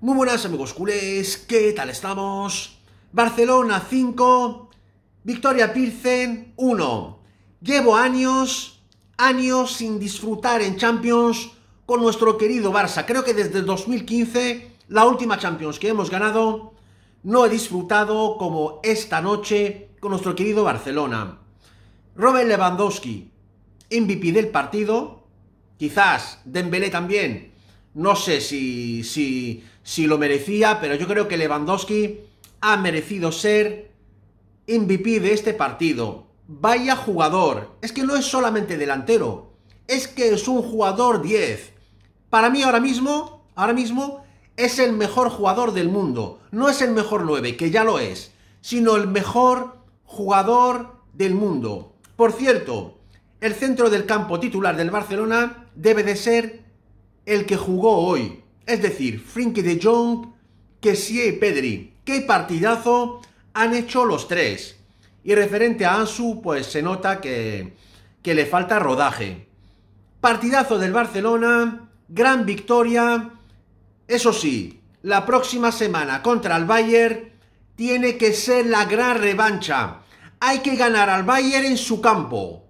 Muy buenas amigos culés, ¿qué tal estamos? Barcelona 5, Victoria Pilsen 1. Llevo años, años sin disfrutar en Champions con nuestro querido Barça. Creo que desde 2015, la última Champions que hemos ganado, no he disfrutado como esta noche con nuestro querido Barcelona. Robert Lewandowski, MVP del partido, Quizás Dembélé también. No sé si, si, si lo merecía, pero yo creo que Lewandowski ha merecido ser MVP de este partido. Vaya jugador. Es que no es solamente delantero. Es que es un jugador 10. Para mí ahora mismo, ahora mismo es el mejor jugador del mundo. No es el mejor 9, que ya lo es, sino el mejor jugador del mundo. Por cierto, el centro del campo titular del Barcelona debe de ser el que jugó hoy, es decir, Frenkie de Jong, Kessie y Pedri. ¡Qué partidazo han hecho los tres! Y referente a Ansu, pues se nota que, que le falta rodaje. Partidazo del Barcelona, gran victoria. Eso sí, la próxima semana contra el Bayern tiene que ser la gran revancha. Hay que ganar al Bayern en su campo.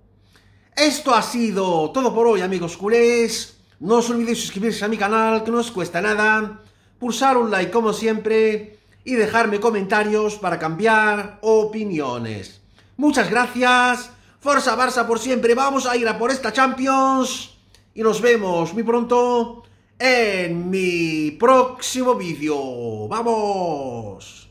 Esto ha sido todo por hoy, amigos culés. No os olvidéis suscribirse a mi canal, que no os cuesta nada. Pulsar un like como siempre y dejarme comentarios para cambiar opiniones. Muchas gracias. Forza Barça por siempre. Vamos a ir a por esta Champions. Y nos vemos muy pronto en mi próximo vídeo. ¡Vamos!